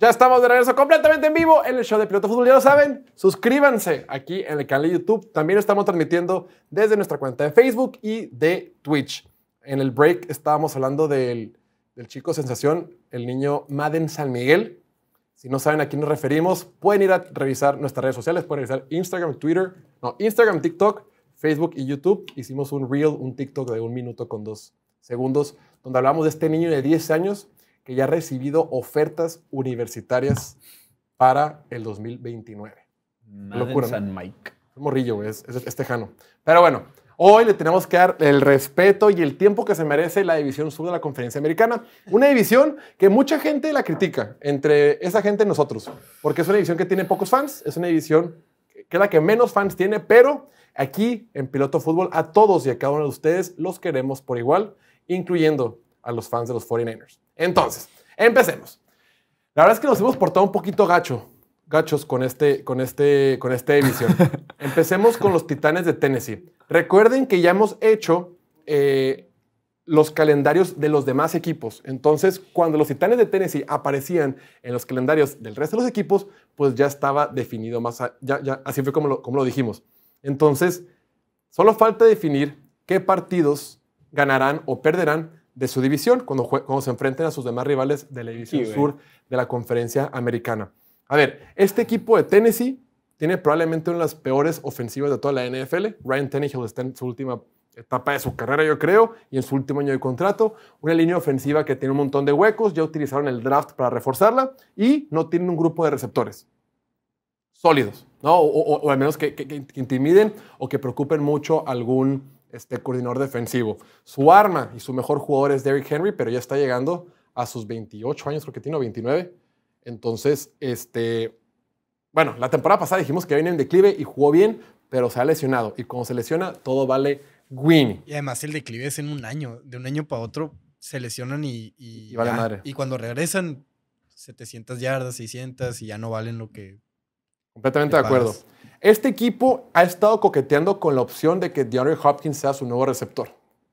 Ya estamos de regreso completamente en vivo en el show de Piloto Fútbol. Ya lo saben, suscríbanse aquí en el canal de YouTube. También estamos transmitiendo desde nuestra cuenta de Facebook y de Twitch. En el break estábamos hablando del, del chico sensación, el niño Madden San Miguel. Si no saben a quién nos referimos, pueden ir a revisar nuestras redes sociales. Pueden revisar Instagram, Twitter, no, Instagram, TikTok, Facebook y YouTube. Hicimos un reel, un TikTok de un minuto con dos segundos, donde hablamos de este niño de 10 años que ya ha recibido ofertas universitarias para el 2029. locura, San Mike. Es morrillo, es, es, tejano. Pero bueno, hoy le tenemos que dar el respeto y el tiempo que se merece la división sur de la conferencia americana. Una división que mucha gente la critica, entre esa gente y nosotros, porque es una división que tiene pocos fans, es una división que es la que menos fans tiene, pero aquí en Piloto Fútbol a todos y a cada uno de ustedes los queremos por igual, incluyendo a los fans de los 49ers. Entonces, empecemos. La verdad es que nos hemos portado un poquito gacho, gachos con este, con este, con esta emisión. Empecemos con los Titanes de Tennessee. Recuerden que ya hemos hecho eh, los calendarios de los demás equipos. Entonces, cuando los Titanes de Tennessee aparecían en los calendarios del resto de los equipos, pues ya estaba definido más, ya, ya, así fue como como lo dijimos. Entonces, solo falta definir qué partidos ganarán o perderán de su división cuando, se enfrenten a sus demás rivales de la división sur de la conferencia americana. A ver, este equipo de Tennessee tiene probablemente una de las peores ofensivas de toda la NFL. Ryan Tannehill está en su última etapa de su carrera, yo creo, y en su último año de contrato. Una línea ofensiva que tiene un montón de huecos, ya utilizaron el draft para reforzarla y no tienen un grupo de receptores sólidos, ¿no? O, al menos que, intimiden o que preocupen mucho algún este coordinador defensivo. Su arma y su mejor jugador es Derrick Henry, pero ya está llegando a sus 28 años, creo que tiene, 29. Entonces, este, bueno, la temporada pasada dijimos que viene en declive y jugó bien, pero se ha lesionado. Y cuando se lesiona, todo vale win. Y además el declive es en un año. De un año para otro se lesionan y... Y, madre. Y cuando regresan, 700 yardas, 600 y ya no valen lo que Completamente de acuerdo. Este equipo ha estado coqueteando con la opción de que DeAndre Hopkins sea su nuevo receptor.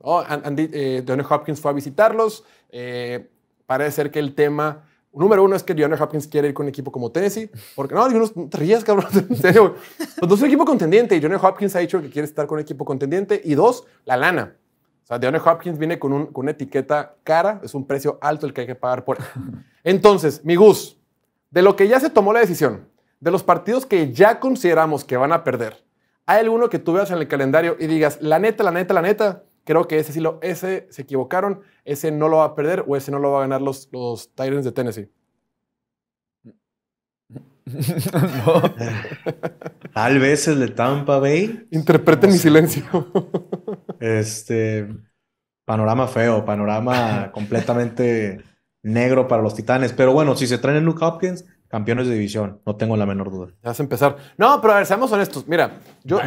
Eh, Hopkins fue a visitarlos. Eh, parece ser que el tema número uno es que DeAndre Hopkins quiere ir con un equipo como Tennessee. Porque no, no te rías, cabrón. En serio, dos, un equipo contendiente. Y DeAndre Hopkins ha dicho que quiere estar con un equipo contendiente. Y dos, la lana. O sea, DeAndre Hopkins viene con, una etiqueta cara. Es un precio alto el que hay que pagar por Entonces, mi Gus, de lo que ya se tomó la decisión, de los partidos que ya consideramos que van a perder, ¿hay alguno que tú veas en el calendario y digas, la neta, la neta, la neta, creo que ese sí lo, ese se equivocaron, ese no lo va a perder o ese no lo va a ganar los, los Titans de Tennessee? Tal vez el de Tampa Bay. Interprete mi silencio. este panorama feo, panorama completamente negro para los Titanes. Pero bueno, si se traen el Luke Hopkins, Campeones de división, no tengo la menor duda. Ya a empezar. No, pero a ver, seamos honestos. Mira, yo,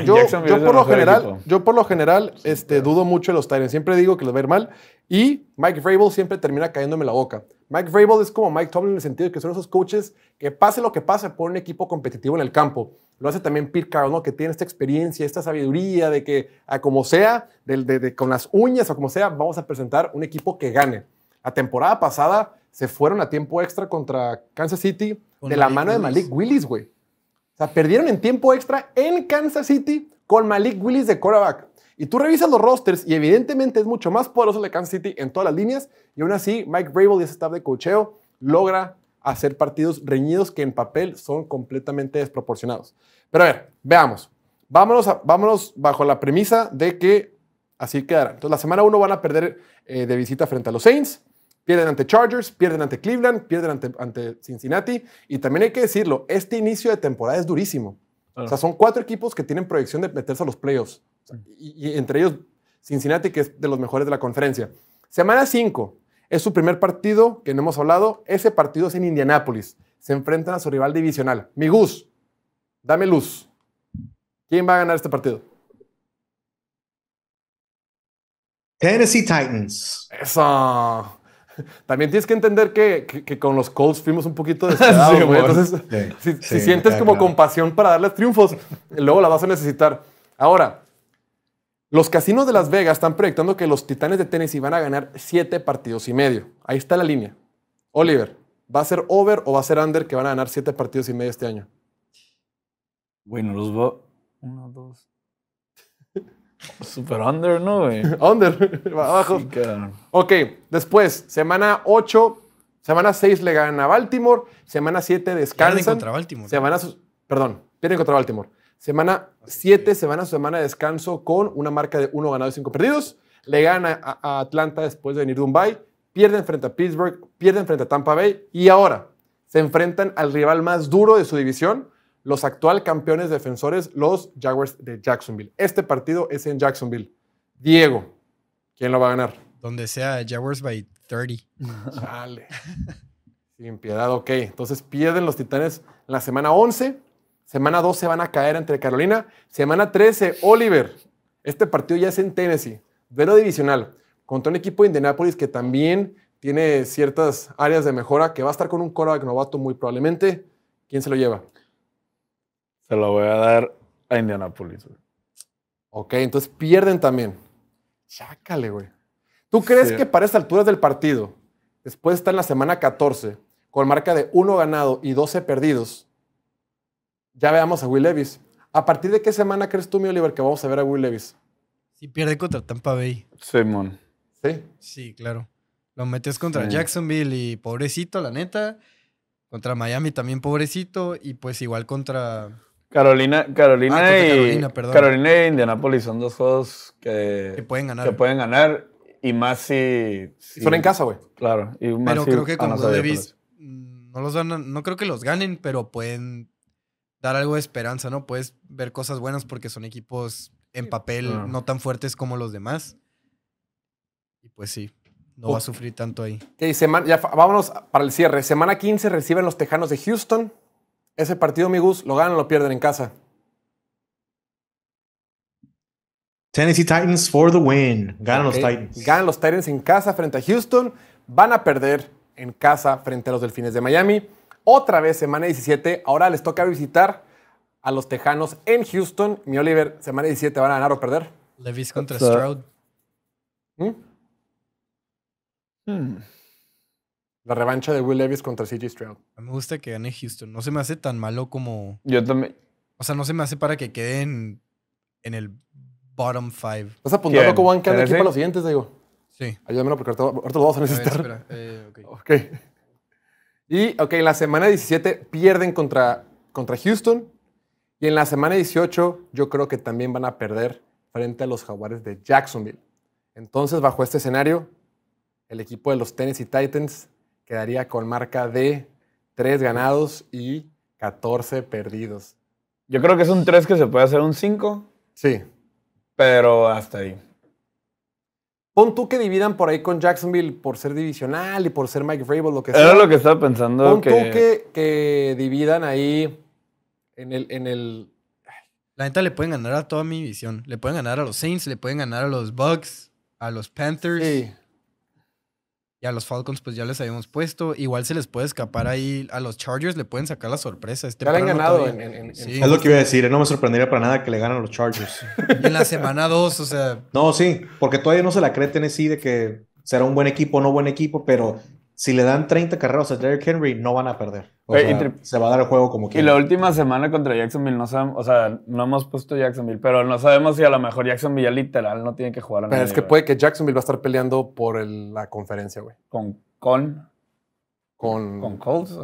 por lo general, yo por lo general este, dudo mucho de los Tyrants. Siempre digo que los veo mal. Y Mike Vrabel siempre termina cayéndome la boca. Mike Vrabel es como Mike Tomlin en el sentido de que son esos coaches que pase lo que pase, por un equipo competitivo en el campo. Lo hace también Pete Carroll, ¿no? que tiene esta experiencia, esta sabiduría de que, a como sea, con las uñas o como sea, vamos a presentar un equipo que gane. La temporada pasada se fueron a tiempo extra contra Kansas City de la mano de Malik Willis, güey. O sea, perdieron en tiempo extra en Kansas City con Malik Willis de quarterback. Y tú revisas los rosters y evidentemente es mucho más poderoso el Kansas City en todas las líneas. Y aún así, Mike Brable y ese staff de cocheo logra hacer partidos reñidos que en papel son completamente desproporcionados. Pero a ver, veamos. Vámonos, vámonos bajo la premisa de que así quedará. Entonces, la semana 1 van a perder eh, de visita frente a los Saints. Pierden ante Chargers, pierden ante Cleveland, pierden ante, Cincinnati. Y también hay que decirlo, este inicio de temporada es durísimo. O sea, son cuatro equipos que tienen proyección de meterse a los playoffs. Y, entre ellos Cincinnati, que es de los mejores de la conferencia. Semana 5 es su primer partido, que no hemos hablado. Ese partido es en Indianápolis. Se enfrentan a su rival divisional. Mi Gus, dame luz. ¿Quién va a ganar este partido? Tennessee Titans. Eso. También tienes que entender que, con los Colts fuimos un poquito de Entonces, si, sientes como compasión para darles triunfos, luego la vas a necesitar. Ahora, los casinos de Las Vegas están proyectando que los Titanes de Tennessee van a ganar siete partidos y medio. Ahí está la línea. Oliver, ¿va a ser over o va a ser under que van a ganar siete partidos y medio este año? Bueno, los va. Uno, dos. Super under, ¿no, under, abajo. ok, después, semana 8, semana 6 le ganan a Baltimore, semana 7 descansan. Pierden contra Baltimore. Semana, perdón, pierden contra Baltimore. Semana 7 se van a su semana de descanso con una marca de 1 ganado y 5 perdidos. Le ganan a, Atlanta después de venir a Dubai. Pierden frente a Pittsburgh, pierden frente a Tampa Bay y ahora se enfrentan al rival más duro de su división, los actual campeones defensores, los Jaguars de Jacksonville. Este partido es en Jacksonville. Diego, ¿quién lo va a ganar? Donde sea Jaguars by 30. Dale. Sin piedad, ok. Entonces pierden los Titanes la semana 11. Semana 12 van a caer entre Carolina. Semana 13, Oliver. Este partido ya es en Tennessee. Duelo divisional contra un equipo de Indianapolis que también tiene ciertas áreas de mejora, que va a estar con un coreback novato muy probablemente. ¿Quién se lo lleva? Se lo voy a dar a Indianapolis, güey. Ok, entonces pierden también. Chácale, güey. ¿Tú crees que para esta altura del partido, después está en la semana 14, con marca de uno ganado y 12 perdidos, ya veamos a Will Levis? ¿A partir de qué semana crees tú, mi Oliver, que vamos a ver a Will Levis? Si pierde contra Tampa Bay. Simón. Sí, ¿Sí? claro. Lo metes contra Jacksonville y pobrecito, la neta. Contra Miami también pobrecito. Y pues igual contra Carolina, Carolina, ah, y, e Indianapolis son dos juegos que, pueden ganar. y más si, son en casa, güey. Claro. pero creo que con los Davis no los van, no creo que los ganen, pero pueden dar algo de esperanza, ¿no? Puedes ver cosas buenas porque son equipos en papel no, tan fuertes como los demás. Y pues sí, no va a sufrir tanto ahí. semana, ya, vámonos para el cierre. Semana 15 reciben los Tejanos de Houston. Ese partido, amigos, lo ganan o lo pierden en casa. Tennessee Titans for the win. Ganan los Titans. Ganan los Titans en casa frente a Houston. Van a perder en casa frente a los Delfines de Miami. Otra vez, semana 17. Ahora les toca visitar a los Tejanos en Houston. Mi Oliver, semana 17, ¿van a ganar o perder? Levis contra Stroud. ¿Mm? Hmm. La revancha de Will Levis contra CJ Stroud. Me gusta que gane Houston. No se me hace tan malo como. Yo también. O sea, no se me hace para que queden en, el bottom five. ¿Vas a apuntarlo como van de equipo a los siguientes, digo? Sí. Ayúdame, porque ahorita, ahorita lo vamos a necesitar. espera. Eh, ok. Y, ok, en la semana 17 pierden contra, contra Houston. Y en la semana 18 yo creo que también van a perder frente a los jaguares de Jacksonville. Entonces, bajo este escenario, el equipo de los Tennessee Titans quedaría con marca de 3 ganados y 14 perdidos. Yo creo que es un 3 que se puede hacer un 5. Sí. Pero hasta ahí. Pon tú que dividan por ahí con Jacksonville por ser divisional y por ser Mike Vrabel, lo que sea. Era lo que estaba pensando. Pon que... tú que, dividan ahí en el, en el... La neta le pueden ganar a toda mi visión. Le pueden ganar a los Saints, le pueden ganar a los Bucks, a los Panthers. Sí. Y a los Falcons, pues ya les habíamos puesto. Igual se les puede escapar ahí. A los Chargers le pueden sacar la sorpresa. Este ya han ganado. En, Es lo que iba a decir. Eh, no me sorprendería para nada que le ganan a los Chargers. en la semana 2, o sea. No, sí. Porque todavía no se la cree Tennessee de que será un buen equipo o no buen equipo. Pero si le dan 30 carreras a Derrick Henry, no van a perder. se va a dar el juego como quiera. Y la última semana contra Jacksonville, no o sea, no hemos puesto Jacksonville, pero no sabemos si a lo mejor Jacksonville ya literal no tiene que jugar a Pero es que puede que Jacksonville va a estar peleando por la conferencia, güey. Con con con con Colts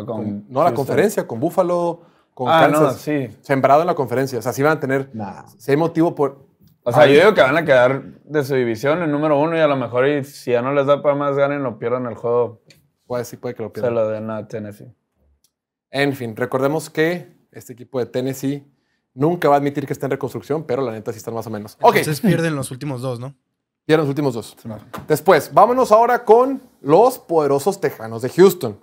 No, la conferencia con Buffalo, con ah, Kansas. sí. Sembrado en la conferencia, o sea, sí van a tener Nada. si hay motivo por o sea, yo digo que van a quedar de su división en número uno y a lo mejor si ya no les da para más ganen o pierdan el juego Puede que lo pierda. lo de Tennessee. En fin, recordemos que este equipo de Tennessee nunca va a admitir que está en reconstrucción, pero la neta sí están más o menos. Entonces pierden los últimos dos, ¿no? Pierden los últimos dos. Después, vámonos ahora con los poderosos tejanos de Houston.